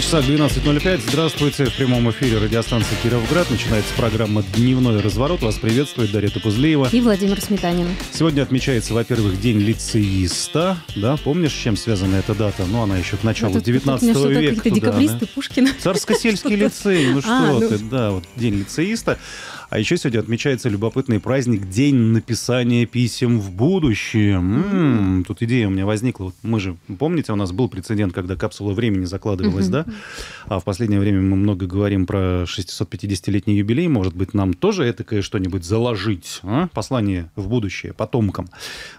на часах 12.05. Здравствуйте. В прямом эфире радиостанции «Кировград». Начинается программа «Дневной разворот». Вас приветствует Дарья Топузлеева. И Владимир Сметанин. Сегодня отмечается, во-первых, День лицеиста. Да, помнишь, с чем связана эта дата? Ну, она еще к началу а 19 тут, века. Туда, декабристы, да? Пушкина. Царско-сельский лицей. Ну а, что ну. ты, да, вот День лицеиста. А еще сегодня отмечается любопытный праздник День написания писем в будущее. М-м, тут идея у меня возникла. Вот мы же, помните, у нас был прецедент, когда капсула времени закладывалась, да? А в последнее время мы много говорим про 650-летний юбилей. Может быть, нам тоже этакое что-нибудь заложить? А? Послание в будущее потомкам.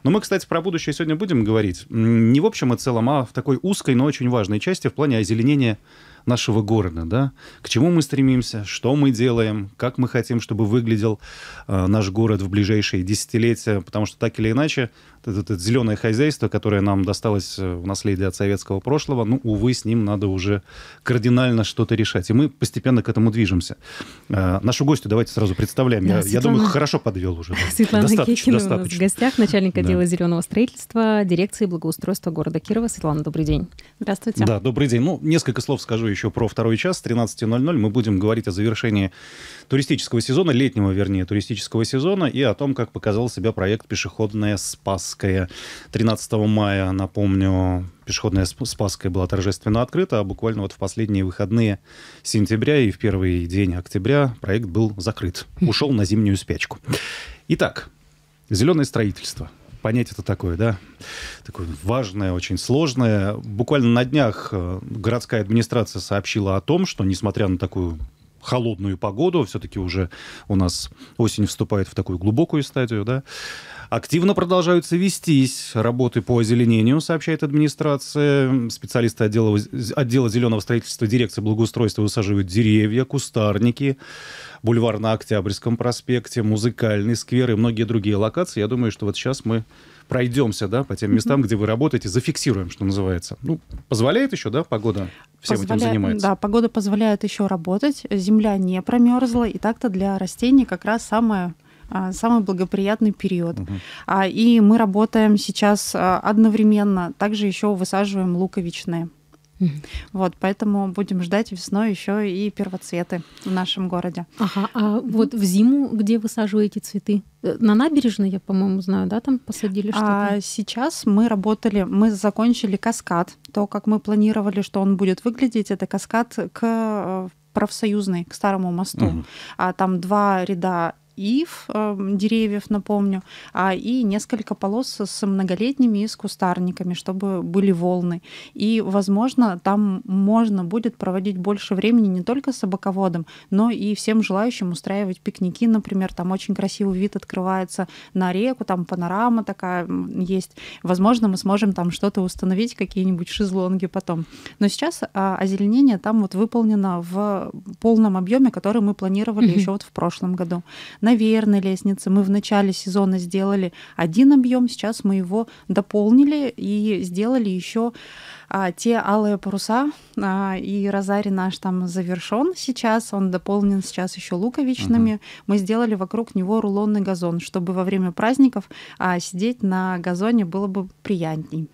Но мы, кстати, про будущее сегодня будем говорить. Не в общем и целом, а в такой узкой, но очень важной части в плане озеленения нашего города, да, к чему мы стремимся, что мы делаем, как мы хотим, чтобы выглядел э, наш город в ближайшие десятилетия, потому что так или иначе это, это зеленое хозяйство, которое нам досталось э, в наследие от советского прошлого, ну, увы, с ним надо уже кардинально что-то решать. И мы постепенно к этому движемся. Э, нашу гостью давайте сразу представляем. Да, я, Светлана... я думаю, хорошо подвел уже. Да. Светлана достаточно, Кекина достаточно. в гостях, начальник отдела да. зеленого строительства, дирекции благоустройства города Кирова. Светлана, добрый день. Здравствуйте. Да, добрый день. Ну, несколько слов скажу еще про второй час. 13.00 мы будем говорить о завершении туристического сезона, летнего, вернее, туристического сезона, и о том, как показал себя проект «Пешеходная Спас». Спасская. 13 мая, напомню, пешеходная Спасская была торжественно открыта, а буквально вот в последние выходные сентября и в первый день октября проект был закрыт. Хм. Ушел на зимнюю спячку. Итак, зеленое строительство понять это такое, да? Такое важное, очень сложное. Буквально на днях э, городская администрация сообщила о том, что, несмотря на такую холодную погоду, все-таки уже у нас осень вступает в такую глубокую стадию, да, Активно продолжаются вестись работы по озеленению, сообщает администрация. Специалисты отдела, отдела зеленого строительства дирекции благоустройства высаживают деревья, кустарники, бульвар на Октябрьском проспекте, музыкальный сквер и многие другие локации. Я думаю, что вот сейчас мы пройдемся, да, по тем местам, где вы работаете, зафиксируем, что называется. Ну, позволяет еще, да, погода всем позволяет, этим занимается? Да, погода позволяет еще работать, земля не промерзла, и так-то для растений как раз самое а, самый благоприятный период. Угу. И мы работаем сейчас а, одновременно, также еще высаживаем луковичные. Вот, поэтому будем ждать весной еще и первоцветы в нашем городе. Ага, а вот в зиму где высаживаете цветы? Э, на набережной, я, по-моему, знаю, да, там посадили что-то? А сейчас мы работали, мы закончили каскад. То, как мы планировали, что он будет выглядеть, это каскад к э, профсоюзной, к Старому мосту. Угу. А там два ряда ив, эм, деревьев, напомню, а и несколько полос с многолетними и с кустарниками, чтобы были волны. И, возможно, там можно будет проводить больше времени не только с собаководом, но и всем желающим устраивать пикники, например. Там очень красивый вид открывается на реку, там панорама такая есть. Возможно, мы сможем там что-то установить, какие-нибудь шезлонги потом. Но сейчас а, озеленение там вот выполнено в полном объеме, который мы планировали еще вот в прошлом году. На наверное, лестницы. Мы в начале сезона сделали один объем, сейчас мы его дополнили и сделали еще а, те алые паруса. А, и розарий наш там завершен сейчас, он дополнен сейчас еще луковичными. Угу. Мы сделали вокруг него рулонный газон, чтобы во время праздников а, сидеть на газоне было бы приятней.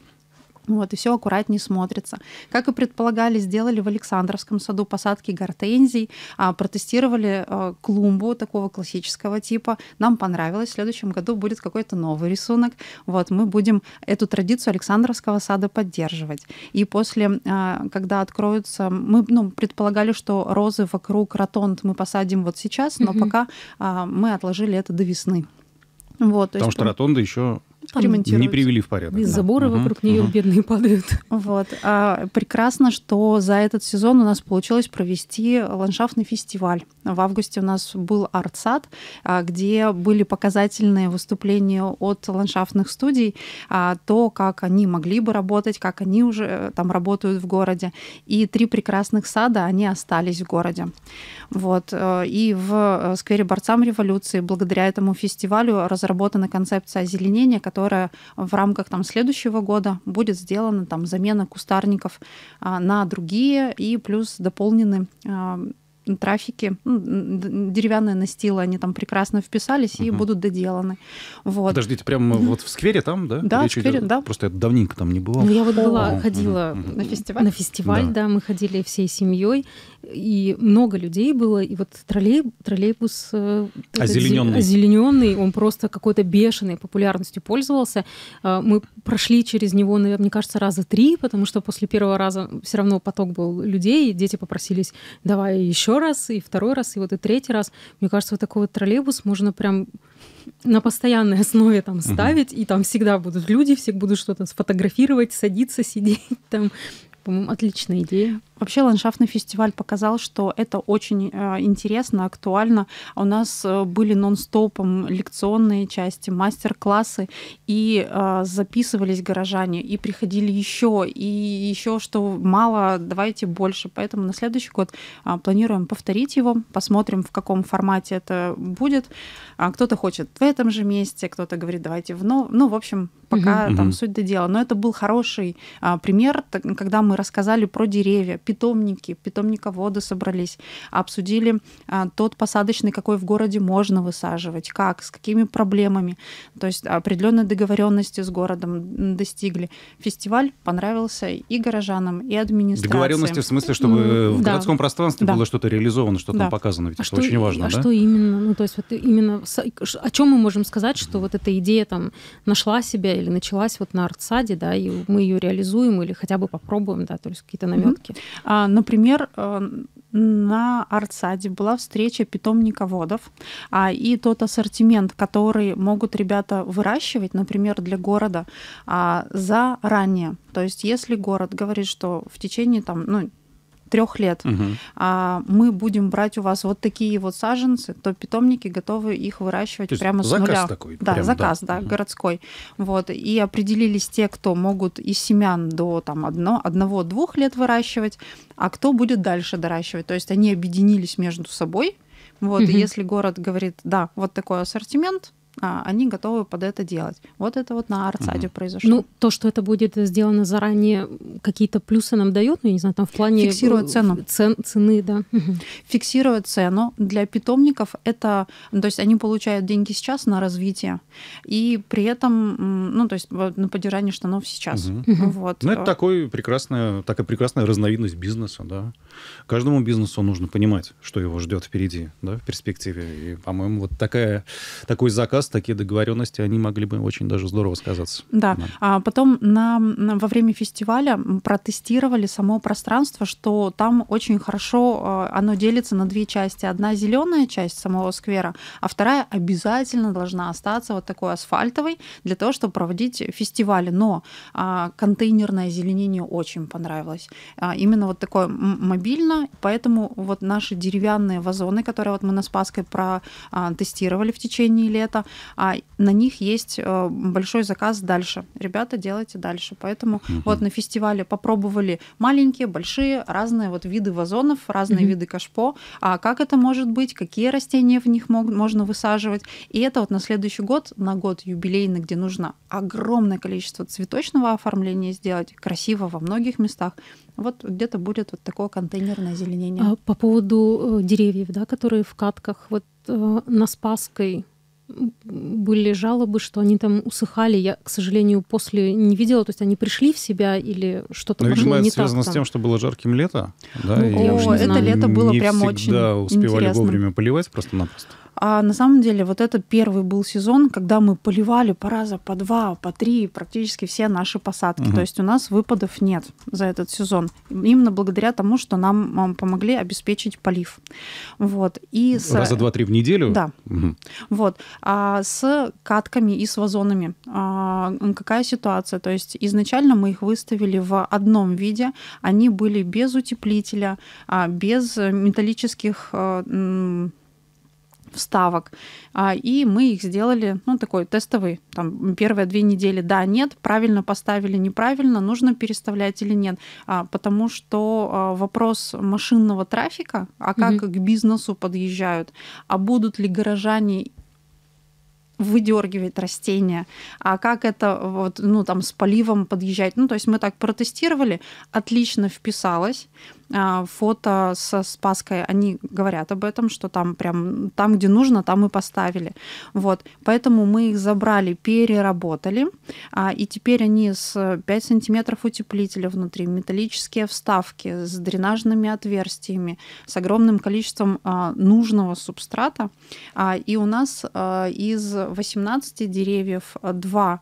Вот, и все аккуратнее смотрится. Как и предполагали, сделали в Александровском саду посадки гортензий, а, протестировали э, клумбу такого классического типа. Нам понравилось. В следующем году будет какой-то новый рисунок. Вот, мы будем эту традицию Александровского сада поддерживать. И после, э, когда откроются... Мы ну, предполагали, что розы вокруг ротонд мы посадим вот сейчас, но mm-hmm. пока а, мы отложили это до весны. Вот, Потому есть, что ротонда еще ремонтировать. Не привели в порядок. из да. забора угу, вокруг нее угу. бедные падают. Вот. А, прекрасно, что за этот сезон у нас получилось провести ландшафтный фестиваль. В августе у нас был артсад, а, где были показательные выступления от ландшафтных студий, а, то, как они могли бы работать, как они уже э, там работают в городе. И три прекрасных сада, они остались в городе. Вот. Э, и в э, сквере борцам революции благодаря этому фестивалю разработана концепция озеленения, которая которая в рамках там, следующего года будет сделана там, замена кустарников а, на другие и плюс дополнены а, трафики, ну, деревянные настилы, они там прекрасно вписались и угу. будут доделаны. Вот. Подождите, прямо вот в сквере там, да? Да, Речь в сквере, идет? да. Просто я давненько там не была. Ну, я вот была, О, ходила угу. на фестиваль. На фестиваль, да. да, мы ходили всей семьей, и много людей было, и вот троллей, троллейбус... Э, Озелененный. Озелененный, он просто какой-то бешеной популярностью пользовался. Э, мы прошли через него, наверное мне кажется, раза три, потому что после первого раза все равно поток был людей, и дети попросились, давай еще раз, и второй раз, и вот и третий раз. Мне кажется, вот такой вот троллейбус можно прям на постоянной основе там ставить, угу. и там всегда будут люди, все будут что-то сфотографировать, садиться, сидеть там. По-моему, отличная идея. Вообще ландшафтный фестиваль показал, что это очень э, интересно, актуально. У нас э, были нон-стопом лекционные части, мастер-классы, и э, записывались горожане, и приходили еще, и еще, что мало, давайте больше. Поэтому на следующий год э, планируем повторить его, посмотрим, в каком формате это будет. А кто-то хочет в этом же месте, кто-то говорит, давайте в новом. Ну, в общем, пока угу. там угу. суть до дела. Но это был хороший а, пример, когда мы рассказали про деревья, питомники, питомниководы собрались, обсудили а, тот посадочный, какой в городе можно высаживать, как, с какими проблемами. То есть определенные договоренности с городом достигли. Фестиваль понравился и горожанам, и администрации. Договоренности в смысле, чтобы э, в да. городском пространстве да. было что-то реализовано, что да. там показано, ведь а это что, очень важно, а да? что именно? Ну, то есть вот именно о чем мы можем сказать, что вот эта идея там нашла себя или началась вот на артсаде, да, и мы ее реализуем или хотя бы попробуем, да, то есть какие-то наметки. Mm-hmm. А, например, э, на артсаде была встреча питомниководов, а, и тот ассортимент, который могут ребята выращивать, например, для города, а, заранее. То есть, если город говорит, что в течение там, ну, трех лет. Угу. А, мы будем брать у вас вот такие вот саженцы, то питомники готовы их выращивать то прямо с заказ нуля. Такой, да, прям, заказ, да, да угу. городской. Вот. И определились те, кто могут из семян до там, одно, одного-двух лет выращивать, а кто будет дальше доращивать. То есть они объединились между собой. Вот, угу. и если город говорит, да, вот такой ассортимент, а, они готовы под это делать. Вот это вот на Арцаде угу. произошло. Ну, то, что это будет сделано заранее, какие-то плюсы нам дают, ну, я не знаю, там в плане... Фиксировать э, цену. Цен, цены, да. Угу. Фиксировать цену. Для питомников это... То есть они получают деньги сейчас на развитие, и при этом, ну, то есть на поддержание штанов сейчас. Угу. Вот. Ну, это такой прекрасная, такая прекрасная разновидность бизнеса, да. Каждому бизнесу нужно понимать, что его ждет впереди, да, в перспективе. И, по-моему, вот такая, такой заказ раз такие договоренности, они могли бы очень даже здорово сказаться. Да. да. А потом на, на, во время фестиваля протестировали само пространство, что там очень хорошо а, оно делится на две части. Одна зеленая часть самого сквера, а вторая обязательно должна остаться вот такой асфальтовой для того, чтобы проводить фестивали. Но а, контейнерное озеленение очень понравилось. А, именно вот такое мобильно, поэтому вот наши деревянные вазоны, которые вот мы на Спасской протестировали в течение лета, а на них есть э, большой заказ дальше. Ребята, делайте дальше. Поэтому угу. вот на фестивале попробовали маленькие, большие, разные вот виды вазонов, разные угу. виды кашпо. А как это может быть? Какие растения в них мог, можно высаживать? И это вот на следующий год, на год юбилейный, где нужно огромное количество цветочного оформления сделать, красиво во многих местах. Вот где-то будет вот такое контейнерное озеленение. А по поводу э, деревьев, да, которые в катках, вот э, на Спасской были жалобы, что они там усыхали. Я, к сожалению, после не видела, то есть они пришли в себя или что-то Но, ну, видимо, это связано так, с тем, что было жарким лето. Да, ну, и о, уже это лето было не прям очень Да, успевали интересно. вовремя поливать просто-напросто. А на самом деле вот этот первый был сезон, когда мы поливали по раза по два, по три практически все наши посадки. Угу. То есть у нас выпадов нет за этот сезон. Именно благодаря тому, что нам помогли обеспечить полив. Вот. И с... Раза два-три в неделю? Да. Угу. Вот. А, с катками и с вазонами. А, какая ситуация? То есть изначально мы их выставили в одном виде, они были без утеплителя, а, без металлических вставок. И мы их сделали, ну, такой тестовый, там, первые две недели, да, нет, правильно поставили, неправильно, нужно переставлять или нет. Потому что вопрос машинного трафика, а как угу. к бизнесу подъезжают, а будут ли горожане выдергивать растения, а как это вот, ну, там, с поливом подъезжать. Ну, то есть мы так протестировали, отлично вписалось. А, фото со Спаской, они говорят об этом, что там прям там, где нужно, там и поставили. Вот, поэтому мы их забрали, переработали, а, и теперь они с 5 сантиметров утеплителя внутри, металлические вставки с дренажными отверстиями, с огромным количеством а, нужного субстрата. И у нас из 18 деревьев 2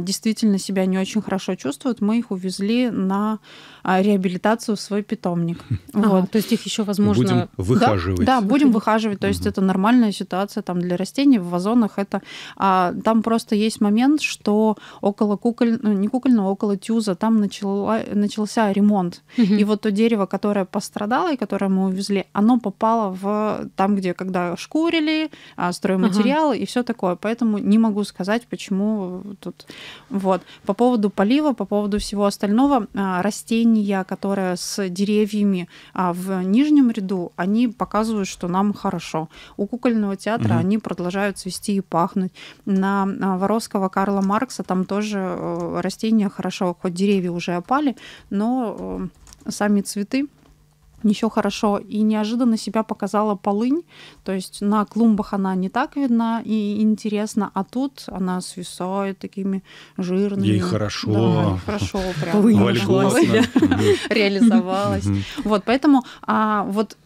действительно себя не очень хорошо чувствуют. Мы их увезли на реабилитацию в свой питомник питомник. А, вот. То есть их еще возможно... Будем выхаживать. Да, да будем выхаживать. То есть угу. это нормальная ситуация там для растений в вазонах. Это а, там просто есть момент, что около куколь, ну, не кукольного, около тюза там начала, начался ремонт. Угу. И вот то дерево, которое пострадало и которое мы увезли, оно попало в там, где когда шкурили, а, стройматериалы ага. и все такое. Поэтому не могу сказать, почему тут вот по поводу полива, по поводу всего остального а, растения, которое с деревьев деревьями а в нижнем ряду, они показывают, что нам хорошо. У кукольного театра угу. они продолжают цвести и пахнуть. На а, Воровского Карла Маркса там тоже э, растения хорошо, хоть деревья уже опали, но э, сами цветы Ничего хорошо. И неожиданно себя показала полынь. То есть на клумбах она не так видна и интересно, а тут она свисает такими жирными. Ей хорошо. Да, хорошо прям. Вольготно. Реализовалась. Вот, поэтому А вот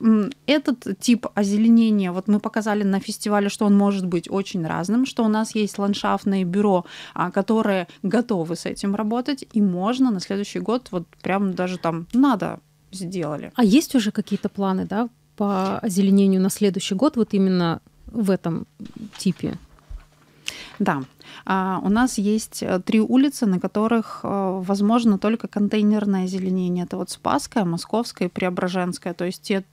этот тип озеленения, вот мы показали на фестивале, что он может быть очень разным, что у нас есть ландшафтное бюро, а, которое готовы с этим работать, и можно на следующий год вот прям даже там надо сделали. А есть уже какие-то планы, да, по озеленению на следующий год, вот именно в этом типе? Да, а, у нас есть э, три улицы, на которых э, возможно только контейнерное озеленение. Это вот Спасская, Московская и Преображенская. То есть те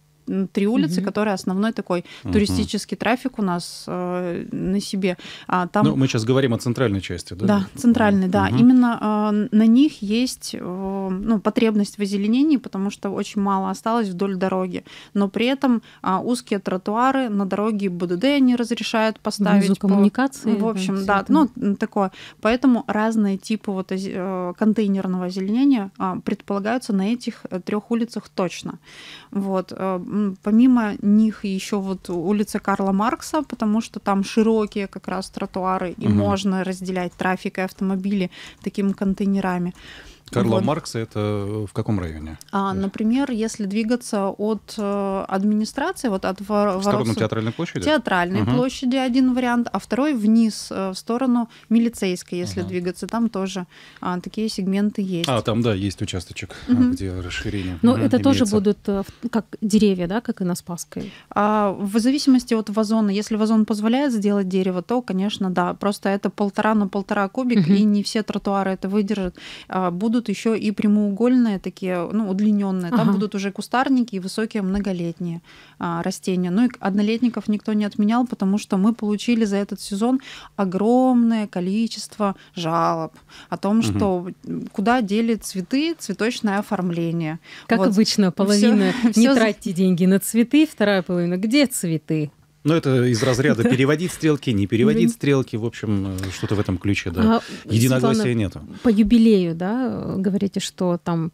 три улицы, mm-hmm. которые основной такой mm-hmm. туристический трафик у нас э, на себе. А там... Ну, мы сейчас говорим о центральной части, да? Да, центральной, mm-hmm. да. Mm-hmm. Именно э, на них есть э, ну, потребность в озеленении, потому что очень мало осталось вдоль дороги. Но при этом э, узкие тротуары на дороге БДД не разрешают поставить. Внизу коммуникации. По, в общем, да, ну, это. ну, такое. Поэтому разные типы вот, э, контейнерного озеленения э, предполагаются на этих э, трех улицах точно. Вот. Э, помимо них еще вот улица Карла Маркса, потому что там широкие как раз тротуары, и угу. можно разделять трафик и автомобили такими контейнерами. Карла вот. Маркса это э, в каком районе? А, Например, если двигаться от э, администрации, вот от вор... В сторону театральной площади? Театральной угу. площади один вариант, а второй вниз, э, в сторону милицейской, если угу. двигаться, там тоже а, такие сегменты есть. А, там, да, есть участочек, угу. где расширение Но угу, это имеется. тоже будут как деревья, да, как и на Спасской? А, в зависимости от вазона. Если вазон позволяет сделать дерево, то, конечно, да. Просто это полтора на полтора кубик, угу. и не все тротуары это выдержат. А, будут будут еще и прямоугольные такие, ну, удлиненные. Там ага. будут уже кустарники и высокие многолетние а, растения. Ну и однолетников никто не отменял, потому что мы получили за этот сезон огромное количество жалоб о том, угу. что куда дели цветы, цветочное оформление. Как вот. обычно, половина все, не все... тратьте деньги на цветы, вторая половина где цветы? Ну, это из разряда переводить стрелки, не переводить стрелки, в общем, э, что-то в этом ключе, да. А, Единогласия нету. По юбилею, да, говорите, что там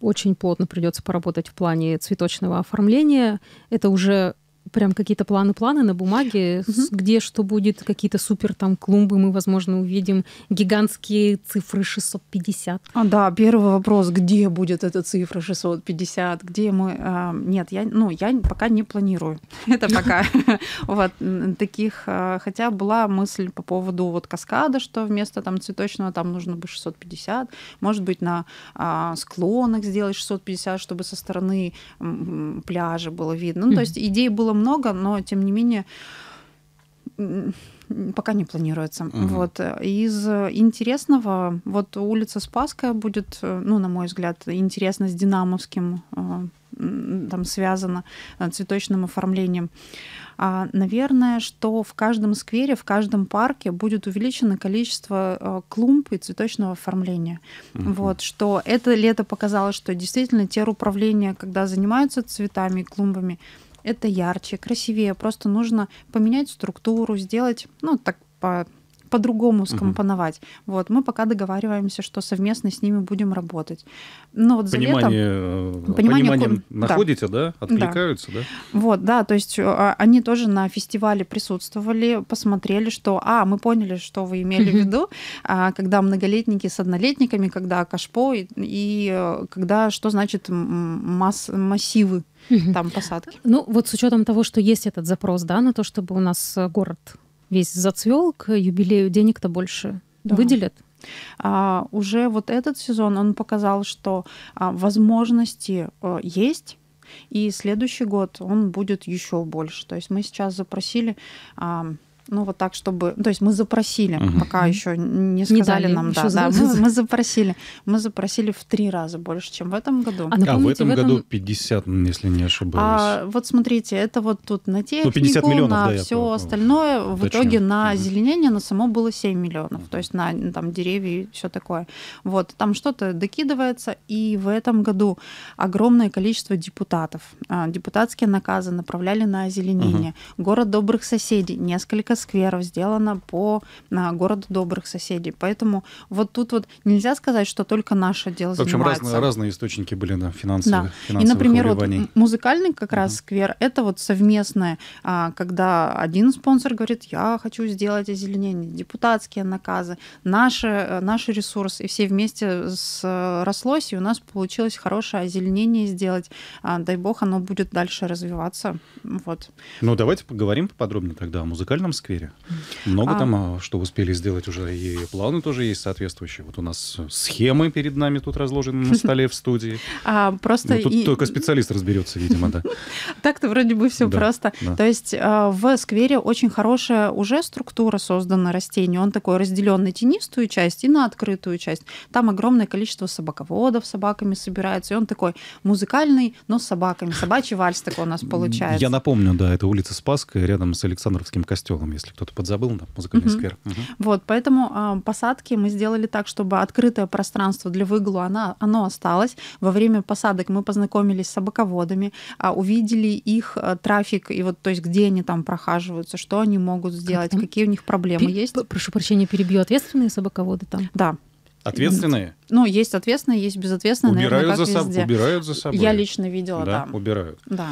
очень плотно придется поработать в плане цветочного оформления. Это уже прям какие-то планы-планы на бумаге, угу. где что будет, какие-то супер там клумбы мы, возможно, увидим, гигантские цифры 650. А, да, первый вопрос, где будет эта цифра 650, где мы... А, нет, я, ну, я пока не планирую. Это пока. Вот таких... А, хотя была мысль по поводу вот каскада, что вместо там цветочного там нужно бы 650, может быть, на а, склонах сделать 650, чтобы со стороны пляжа было видно. Ну, то есть идей было много, много, но тем не менее пока не планируется. Угу. Вот. Из интересного, вот улица Спасская будет, э, ну, на мой взгляд, интересно с Динамовским э, там связано э, цветочным оформлением. А, наверное, что в каждом сквере, в каждом парке будет увеличено количество клумб и цветочного оформления. Угу. Вот, что это лето показало, что действительно те управления, когда занимаются цветами и клумбами, это ярче, красивее. Просто нужно поменять структуру, сделать, ну, так по по-другому скомпоновать. Угу. Вот, мы пока договариваемся, что совместно с ними будем работать. Но вот понимание, летом... Понимание, э, понимание ком... находите, да? да? Откликаются, да. да? Вот, да, то есть э, а, они тоже на фестивале присутствовали, посмотрели, что, а, мы поняли, что вы имели в виду, а, когда многолетники с однолетниками, когда кашпо и э, когда, что значит масс, массивы там посадки. Ну, вот с учетом того, что есть этот запрос, да, на то, чтобы у нас э, город весь зацвел к юбилею, денег-то больше да. выделят. А, уже вот этот сезон он показал, что а, возможности а, есть. И следующий год он будет еще больше. То есть мы сейчас запросили ну, вот так, чтобы... Ну, то есть мы запросили, угу. пока еще не сказали не дали, нам, да, за... да мы, мы запросили. Мы запросили в три раза больше, чем в этом году. А, а в этом году этом... 50, если не ошибаюсь. А, вот смотрите, это вот тут на ну, технику, 50 миллионов, на да, все я остальное. Ну, уточню. В итоге на угу. зеленение на само было 7 миллионов, то есть на там деревья и все такое. Вот, там что-то докидывается, и в этом году огромное количество депутатов. А, депутатские наказы направляли на озеленение. Угу. Город добрых соседей, несколько несколько скверов сделано по а, городу добрых соседей. Поэтому вот тут вот нельзя сказать, что только наше дело В общем, занимается. разные, разные источники были на да, финансовые. Да. И, например, вот музыкальный как раз uh-huh. сквер, это вот совместное, а, когда один спонсор говорит, я хочу сделать озеленение, депутатские наказы, наши, э, наши ресурсы, и все вместе срослось, э, и у нас получилось хорошее озеленение сделать. А, дай бог, оно будет дальше развиваться. Вот. Ну, давайте поговорим поподробнее тогда о музыкальном сквере сквере. Много а... там, а, что успели сделать уже, и планы тоже есть соответствующие. Вот у нас схемы перед нами тут разложены на столе в студии. А, просто... Ну, тут и... только специалист разберется, видимо, да. Так-то вроде бы все да, просто. Да. То есть а, в сквере очень хорошая уже структура создана растений. Он такой разделен на тенистую часть и на открытую часть. Там огромное количество собаководов с собаками собирается, и он такой музыкальный, но с собаками. Собачий вальс такой у нас получается. Я напомню, да, это улица Спасская, рядом с Александровским костелом если кто-то подзабыл, да, ну, музыкальный угу. сквер. Угу. Вот, поэтому э, посадки мы сделали так, чтобы открытое пространство для выгула, она, оно осталось. Во время посадок мы познакомились с собаководами, э, увидели их э, трафик, и вот, то есть, где они там прохаживаются, что они могут сделать, там? Ну, какие у них проблемы Пер... есть. Прошу прощения, перебью. Ответственные собаководы там? Да. Ответственные? Ну, есть ответственные, есть безответственные. Убирают, наверное, за, соб... убирают за собой. Я лично видела, да. да. Убирают. Да.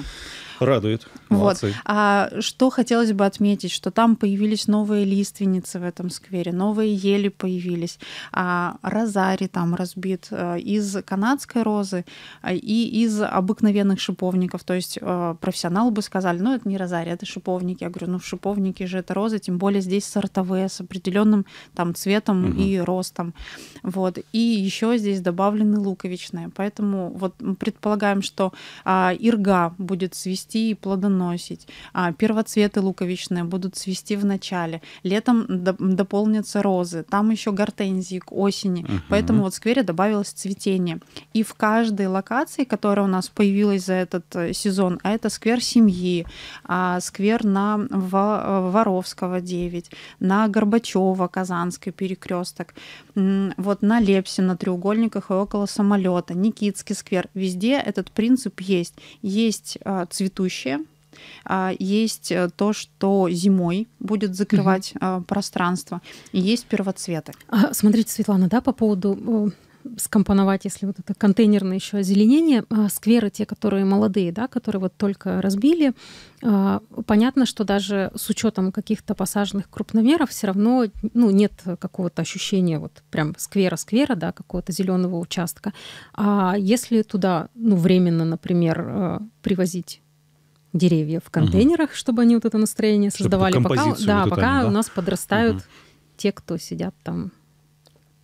Радует. Вот. А что хотелось бы отметить, что там появились новые лиственницы в этом сквере, новые ели появились, а, розари там разбит э, из канадской розы э, и из обыкновенных шиповников. То есть э, профессионал бы сказали, ну это не розари, это шиповники. Я говорю, ну в шиповнике же это розы, тем более здесь сортовые с определенным там цветом угу. и ростом. Вот. И еще здесь добавлены луковичные. Поэтому вот мы предполагаем, что а, ирга будет свести и плодоносить наносить. А, первоцветы луковичные будут цвести в начале. Летом до, дополнятся розы. Там еще гортензии к осени. Угу. Поэтому вот в сквере добавилось цветение. И в каждой локации, которая у нас появилась за этот э, сезон, а это сквер семьи, а сквер на э, Воровского 9, на Горбачева, Казанский перекресток, вот на Лепсе, на треугольниках и около самолета, Никитский сквер. Везде этот принцип есть. Есть а, цветущие а, есть э, то, что зимой будет закрывать угу. пространство, и есть первоцветы. А, смотрите, Светлана, да, по поводу э, скомпоновать, если вот это контейнерное еще озеленение, скверы те, которые молодые, да, которые вот только разбили, понятно, что даже с учетом каких-то посаженных крупномеров все равно ну, нет какого-то ощущения вот прям сквера-сквера, да, какого-то зеленого участка. А если туда, ну, временно, например, э, привозить деревья в контейнерах, угу. чтобы они вот это настроение чтобы создавали. Пока, вот да, пока они, да? у нас подрастают угу. те, кто сидят там.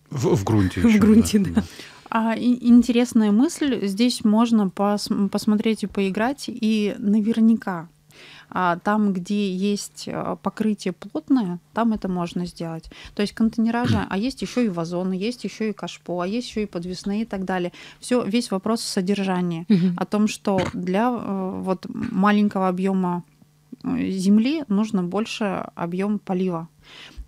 В, в грунте. Еще, в грунте, да. да. А, и, интересная мысль. Здесь можно пос, посмотреть и поиграть, и наверняка а Там, где есть э, покрытие плотное, там это можно сделать. То есть контейнеража, а есть еще и вазоны, есть еще и кашпо, а есть еще и подвесные и так далее. Все, весь вопрос содержания О том, что для э, вот маленького объема э, земли нужно больше объем полива.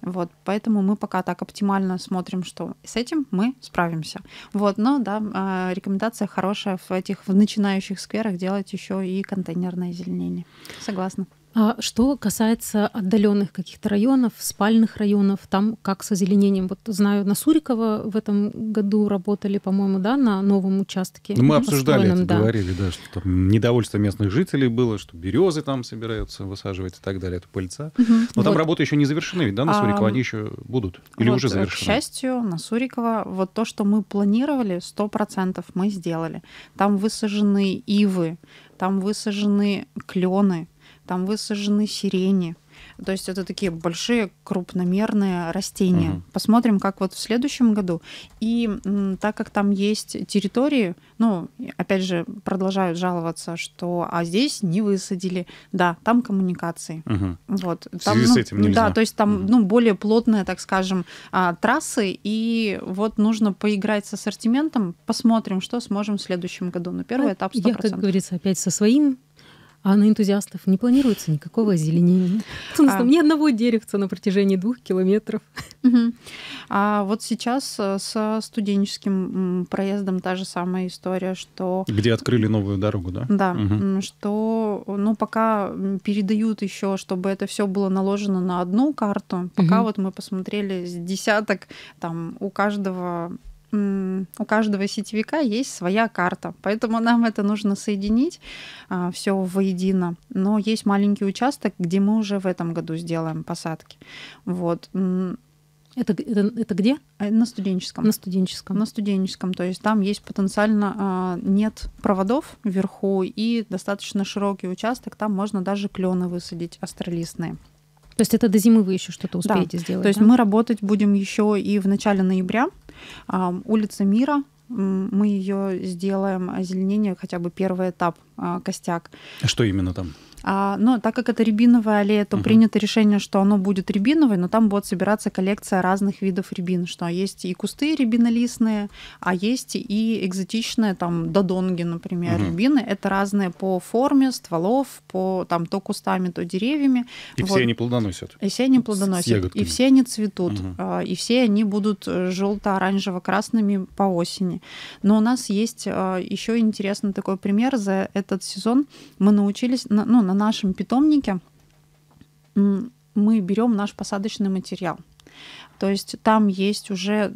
Вот, поэтому мы пока так оптимально смотрим, что с этим мы справимся. Вот, но да, а, рекомендация хорошая в этих в начинающих скверах делать еще и контейнерное озеленение. Согласна. А что касается отдаленных каких-то районов, спальных районов, там как с озеленением? Вот знаю, на Сурикова в этом году работали, по-моему, да, на новом участке. Ну, мы обсуждали это, да. говорили, да, что там недовольство местных жителей было, что березы там собираются высаживать и так далее, это пыльца. Угу. Но вот. там работы еще не завершены, да, на Сурикова а, они еще будут или вот, уже э, завершены? К счастью, на Сурикова вот то, что мы планировали, 100% мы сделали. Там высажены ивы, там высажены клены, там высажены сирени. То есть это такие большие крупномерные растения. Угу. Посмотрим, как вот в следующем году. И так как там есть территории, ну, опять же, продолжают жаловаться, что а здесь не высадили. Да, там коммуникации. Угу. Вот. Там, в связи ну, с этим нельзя. Да, то есть там угу. ну, более плотные, так скажем, а, трассы. И вот нужно поиграть с ассортиментом, посмотрим, что сможем в следующем году. Но первый а этап 100%. Я, как говорится, опять со своим а на энтузиастов не планируется никакого озеленения. У а... ни одного деревца на протяжении двух километров. А вот сейчас э, со студенческим проездом та же самая история, что... Где открыли новую дорогу, да? Да. Угу. Что, ну, пока передают еще, чтобы это все было наложено на одну карту. Пока угу. вот мы посмотрели с десяток, там, у каждого у каждого сетевика есть своя карта, поэтому нам это нужно соединить а, все воедино. Но есть маленький участок, где мы уже в этом году сделаем посадки. Вот. Это, это, это где? Э, на студенческом. На студенческом. На студенческом. То есть там есть потенциально а, нет проводов вверху и достаточно широкий участок. Там можно даже клены высадить астролистные. То есть это до зимы вы еще что-то успеете да. сделать? То есть да? мы работать будем еще и в начале ноября. Улица Мира, мы ее сделаем озеленение, хотя бы первый этап, а, костяк. А что именно там? А, но так как это рябиновая аллея, то угу. принято решение, что оно будет рябиновой, но там будет собираться коллекция разных видов рябин, что есть и кусты рябинолистные, а есть и экзотичные, там, додонги, например, угу. рябины. Это разные по форме стволов, по там то кустами, то деревьями. И вот. все они плодоносят. И все они плодоносят. И все они цветут. Угу. И все они будут э, желто-оранжево-красными по осени. Но у нас есть а, еще интересный такой пример. За этот сезон мы научились, ну, на нашем питомнике мы берем наш посадочный материал. То есть там есть уже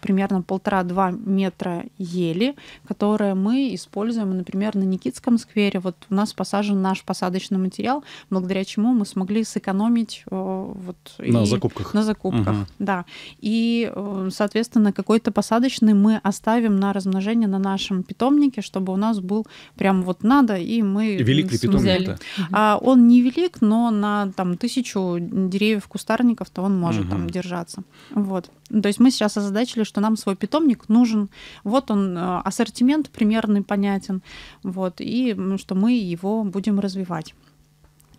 примерно полтора-два метра ели, которые мы используем, например, на Никитском сквере. Вот у нас посажен наш посадочный материал, благодаря чему мы смогли сэкономить э, вот, на и, закупках. На закупках, угу. да. И, э, соответственно, какой-то посадочный мы оставим на размножение на нашем питомнике, чтобы у нас был прям вот надо, и мы Велик ли питомник? А, он не велик, но на там тысячу деревьев, кустарников, то он может угу. там держаться развиваться. Вот. То есть мы сейчас озадачили, что нам свой питомник нужен. Вот он, э, ассортимент примерный, понятен. Вот. И что мы его будем развивать.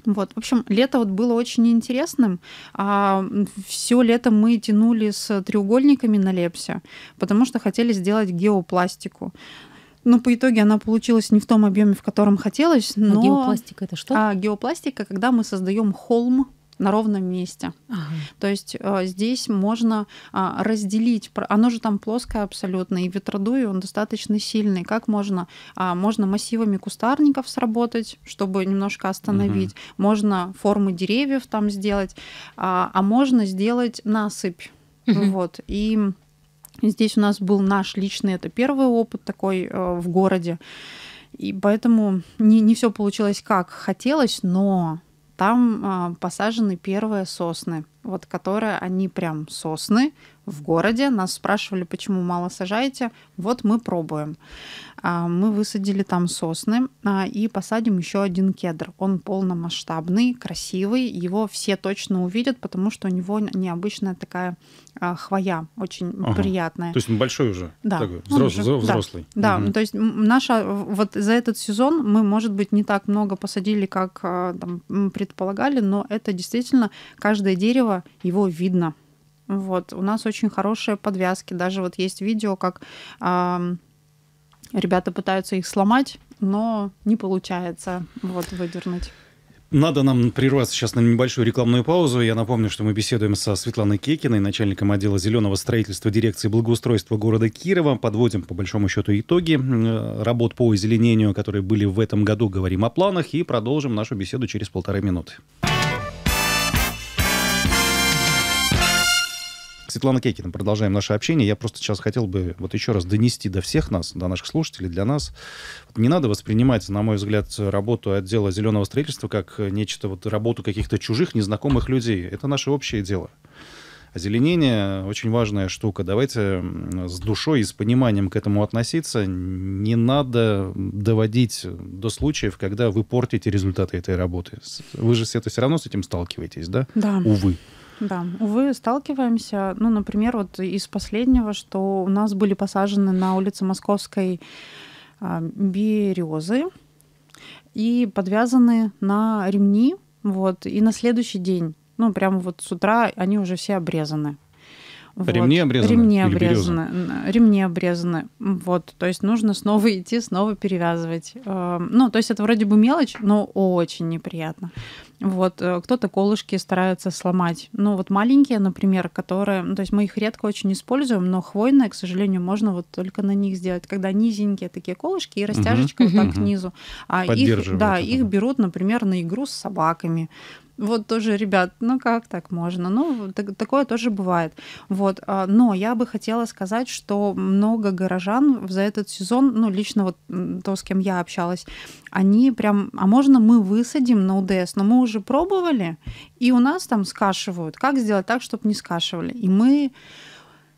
Вот, в общем, лето вот было очень интересным. А, все лето мы тянули с треугольниками на лепсе, потому что хотели сделать геопластику. Но ну, по итоге она получилась не в том объеме, в котором хотелось. Но... А геопластика это что? А геопластика, когда мы создаем холм на ровном месте. Ага. То есть э, здесь можно э, разделить, оно же там плоское абсолютно, и ветродуй он достаточно сильный. Как можно? Э, можно массивами кустарников сработать, чтобы немножко остановить, угу. можно формы деревьев там сделать, э, а можно сделать насыпь. Угу. Вот. И здесь у нас был наш личный, это первый опыт такой э, в городе. И поэтому не, не все получилось как хотелось, но там э, посажены первые сосны, вот которые они прям сосны, в городе. Нас спрашивали, почему мало сажаете. Вот мы пробуем. А, мы высадили там сосны а, и посадим еще один кедр. Он полномасштабный, красивый. Его все точно увидят, потому что у него необычная такая а, хвоя, очень ага. приятная. То есть он большой уже? Да. Такой, взрос, уже, взрослый. Да, угу. да, то есть наша вот за этот сезон мы, может быть, не так много посадили, как там, предполагали, но это действительно каждое дерево его видно. Вот, у нас очень хорошие подвязки. Даже вот есть видео, как э, ребята пытаются их сломать, но не получается вот выдернуть. Надо нам прерваться сейчас на небольшую рекламную паузу. Я напомню, что мы беседуем со Светланой Кекиной, начальником отдела зеленого строительства дирекции благоустройства города Кирова. Подводим, по большому счету, итоги э, работ по озеленению, которые были в этом году. Говорим о планах и продолжим нашу беседу через полторы минуты. Светлана Кекина, продолжаем наше общение. Я просто сейчас хотел бы вот еще раз донести до всех нас, до наших слушателей, для нас. Не надо воспринимать, на мой взгляд, работу отдела зеленого строительства как нечто, вот работу каких-то чужих, незнакомых людей. Это наше общее дело. Озеленение очень важная штука. Давайте с душой и с пониманием к этому относиться. Не надо доводить до случаев, когда вы портите результаты этой работы. Вы же все это все равно с этим сталкиваетесь, да? Да. Увы. Да, увы, сталкиваемся. Ну, например, вот из последнего, что у нас были посажены на улице Московской а, березы и подвязаны на ремни, вот, и на следующий день, ну, прямо вот с утра они уже все обрезаны. Вот. Ремни обрезаны? Ремни обрезаны. Березы? Ремни обрезаны. Вот, то есть нужно снова идти, снова перевязывать. Эм, ну, то есть это вроде бы мелочь, но очень неприятно. Вот, э, кто-то колышки старается сломать. Ну, вот маленькие, например, которые... Ну, то есть мы их редко очень используем, но хвойные, к сожалению, можно вот только на них сделать, когда низенькие такие колышки и растяжечка угу, вот так угу. к низу. А их, да, это. их берут, например, на игру с собаками вот тоже, ребят, ну как так можно? Ну, так, такое тоже бывает. Вот. А, но я бы хотела сказать, что много горожан за этот сезон, ну, лично вот то, с кем я общалась, они прям, а можно мы высадим на УДС? Но мы уже пробовали, и у нас там скашивают. Как сделать так, чтобы не скашивали? И мы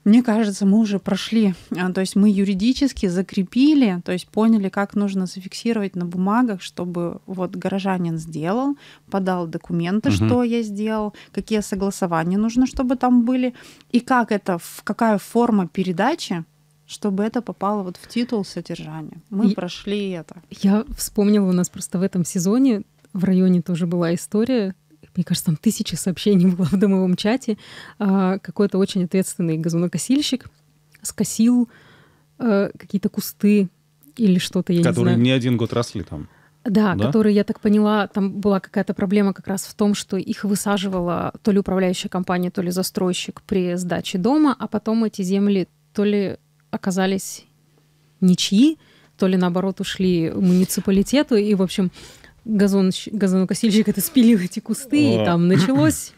мне кажется, мы уже прошли, а, то есть мы юридически закрепили, то есть поняли, как нужно зафиксировать на бумагах, чтобы вот горожанин сделал, подал документы, угу. что я сделал, какие согласования нужно, чтобы там были, и как это, какая форма передачи, чтобы это попало вот в титул содержания. Мы и... прошли это. Я вспомнила, у нас просто в этом сезоне в районе тоже была история мне кажется, там тысячи сообщений было в домовом чате, а, какой-то очень ответственный газонокосильщик скосил э, какие-то кусты или что-то, я Которые не знаю. Которые не один год росли там. Да, да, которые, я так поняла, там была какая-то проблема как раз в том, что их высаживала то ли управляющая компания, то ли застройщик при сдаче дома, а потом эти земли то ли оказались ничьи, то ли наоборот ушли муниципалитету. И, в общем, газон, газонокосильщик это спилил эти кусты, и там началось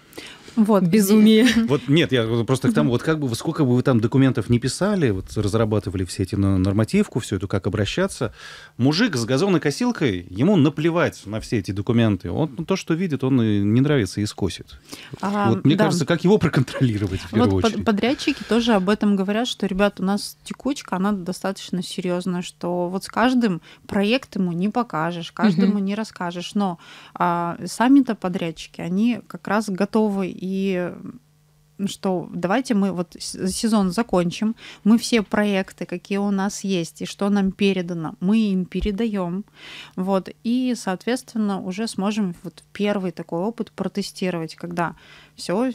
вот, безумие. Вот нет, я просто к тому, вот как бы, сколько бы вы там документов не писали, вот разрабатывали все эти нормативку, всю эту, как обращаться, мужик с газонной косилкой ему наплевать на все эти документы. Он то, что видит, он не нравится и скосит. А, вот, мне да. кажется, как его проконтролировать в первую вот очередь? подрядчики тоже об этом говорят, что, ребят, у нас текучка, она достаточно серьезная, что вот с каждым проект ему не покажешь, каждому угу. не расскажешь, но а, сами-то подрядчики, они как раз готовы и что давайте мы вот сезон закончим, мы все проекты, какие у нас есть и что нам передано, мы им передаем, вот, и, соответственно, уже сможем вот первый такой опыт протестировать, когда все,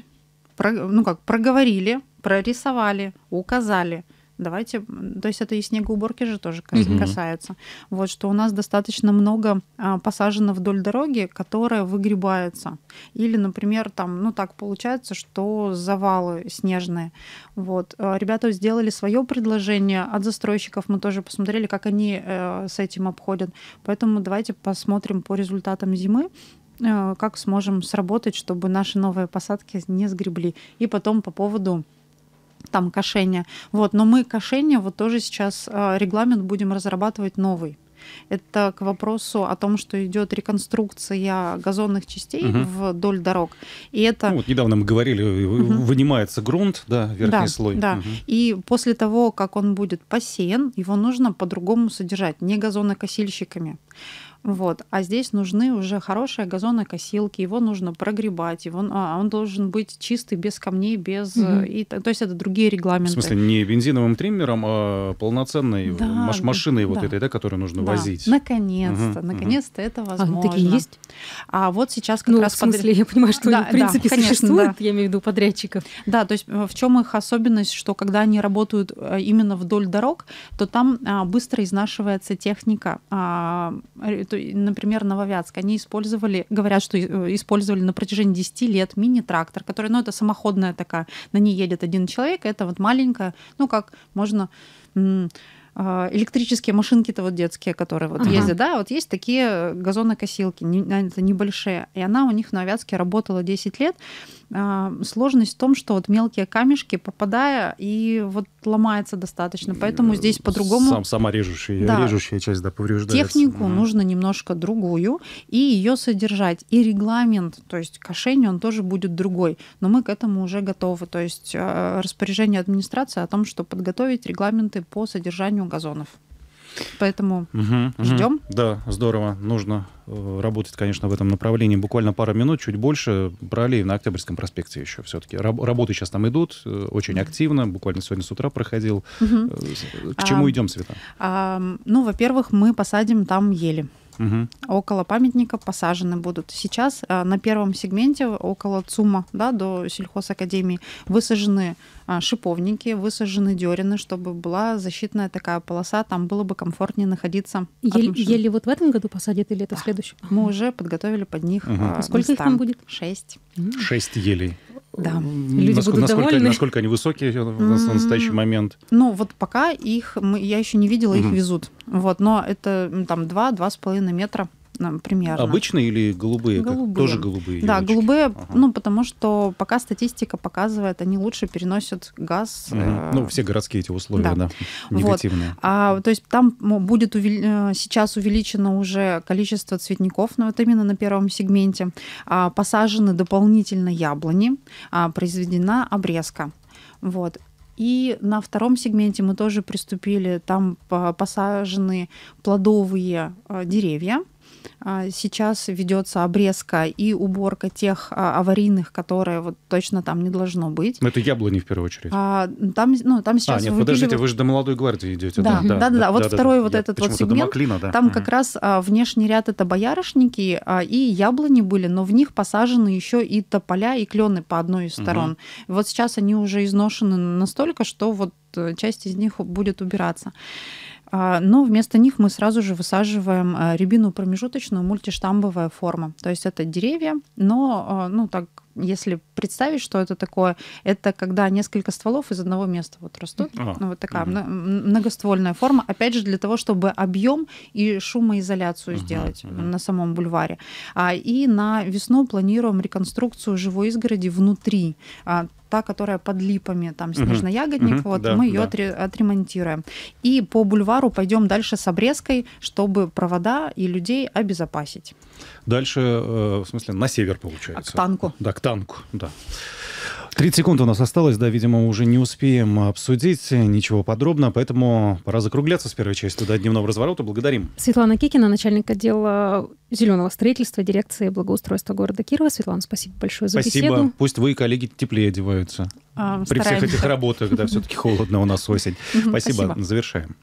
ну как, проговорили, прорисовали, указали – Давайте, то есть это и снегоуборки же тоже угу. касается. Вот что у нас достаточно много а, посажено вдоль дороги, которые выгребается, Или, например, там, ну так получается, что завалы снежные. Вот. Э, ребята сделали свое предложение от застройщиков. Мы тоже посмотрели, как они э, с этим обходят. Поэтому давайте посмотрим по результатам зимы э, как сможем сработать, чтобы наши новые посадки не сгребли. И потом по поводу там кошение. Вот, но мы кошение вот тоже сейчас а, регламент будем разрабатывать новый. Это к вопросу о том, что идет реконструкция газонных частей угу. вдоль дорог. И это... Ну, вот недавно мы говорили, угу. вынимается грунт, да, верхний да, слой. Да, угу. и после того, как он будет посеян, его нужно по-другому содержать, не газонокосильщиками. Вот. А здесь нужны уже хорошие газонокосилки, его нужно прогребать, его, а, он должен быть чистый, без камней, без... Угу. И, то есть это другие регламенты. В смысле, не бензиновым триммером, а полноценной э, да, маш- машиной да, вот да. этой, да, которую нужно да. возить. Наконец-то, угу, наконец-то угу. это а, возможно. А, такие есть? А вот сейчас как ну, раз... в смысле, подряд... я понимаю, что да, они, в принципе, да, конечно, существует, да. я имею в виду подрядчиков. Да, то есть э, в чем их особенность, что когда они работают именно вдоль дорог, то там а, быстро изнашивается техника а, вот, например, Нововятск, они использовали, говорят, что э, использовали на протяжении 10 лет мини-трактор, который, ну, это самоходная такая, на ней едет один человек, это вот маленькая, ну, как можно а, электрические машинки-то вот детские, которые вот ага. ездят, да, вот есть такие э, газонокосилки, не, а, это небольшие, и она у них на Новятске работала 10 лет, а, сложность в том, что вот мелкие камешки, попадая, и вот ломается достаточно. Поэтому э, здесь по-другому... Сам, сама режущая, да. режущая часть, да, повреждается. Технику mm. нужно немножко другую, и ее содержать. И регламент, то есть кошение, он тоже будет другой. Но мы к этому уже готовы. То есть э, распоряжение администрации о том, что подготовить регламенты по содержанию газонов. Поэтому угу, ждем. Угу. Да, здорово. Нужно э, работать, конечно, в этом направлении. Буквально пару минут, чуть больше. Брали на Октябрьском проспекте еще все-таки. Раб- работы сейчас там идут э, очень активно. Буквально сегодня с утра проходил. Угу. К чему а, идем, Света? А, ну, во-первых, мы посадим там ели угу. около памятника посажены будут. Сейчас э, на первом сегменте около ЦУМа да, до сельхозакадемии высажены э, шиповники, высажены дерины, чтобы была защитная такая полоса, там было бы комфортнее находиться. Ель, еле вот в этом году посадят или это да. в следующем? Мы уже подготовили под них. Угу. Сколько места? их там будет? Шесть. Шесть елей. Да, люди насколько, будут насколько, довольны. Насколько они высокие в э, настоящий момент? Ну, вот пока их, мы, я еще не видела, их везут. Вот, но это там 2-2,5 метра ну, примерно. Обычные или голубые? Голубые. Как? Тоже голубые. Да, елочки. голубые, ага. ну потому что пока статистика показывает, они лучше переносят газ. Угу. Э... Ну все городские эти условия, да, да негативные. Вот. А, то есть там будет увел... Э, сейчас увеличено уже количество цветников, но ну, это именно на первом сегменте. А, посажены дополнительно яблони, а, произведена обрезка. Вот. И на втором сегменте мы тоже приступили, там посажены плодовые э, деревья, а, сейчас ведется обрезка и уборка тех а, аварийных, которые вот точно там не должно быть. Но это яблони в первую очередь. А, там, ну, там а, сейчас. А, нет, выпиливают... подождите, вы же до молодой гвардии идете. Да, да, да. да, да, да вот да, второй да, вот да. этот вот сегмент. Маклина, да. Там угу. как раз а, внешний ряд это боярышники а, и яблони были, но в них посажены еще и тополя и клены по одной из сторон. Угу. Вот сейчас они уже изношены настолько, что вот э, часть из них будет убираться. А, но вместо них мы сразу же высаживаем э, рябину промежуточную, мультиштамбовая форма. То есть это деревья, но э, ну, так если представить, что это такое, это когда несколько стволов из одного места вот растут. А, ну, вот такая угу. многоствольная форма. Опять же, для того, чтобы объем и шумоизоляцию угу, сделать угу. на самом бульваре. А, и на весну планируем реконструкцию живой изгороди внутри. А, та, которая под липами, там снежноягодник, угу, вот да, мы ее да. отремонтируем. И по бульвару пойдем дальше с обрезкой, чтобы провода и людей обезопасить дальше, э, в смысле, на север, получается. А к танку. Да, к танку, да. 30 секунд у нас осталось, да, видимо, уже не успеем обсудить ничего подробно, поэтому пора закругляться с первой частью до дневного разворота. Благодарим. Светлана Кикина, начальник отдела зеленого строительства дирекции благоустройства города Кирова. Светлана, спасибо большое за спасибо. беседу. Спасибо. Пусть вы и коллеги теплее одеваются. А, При стараемся. всех этих работах, да, все-таки холодно у нас осень. Спасибо. Завершаем.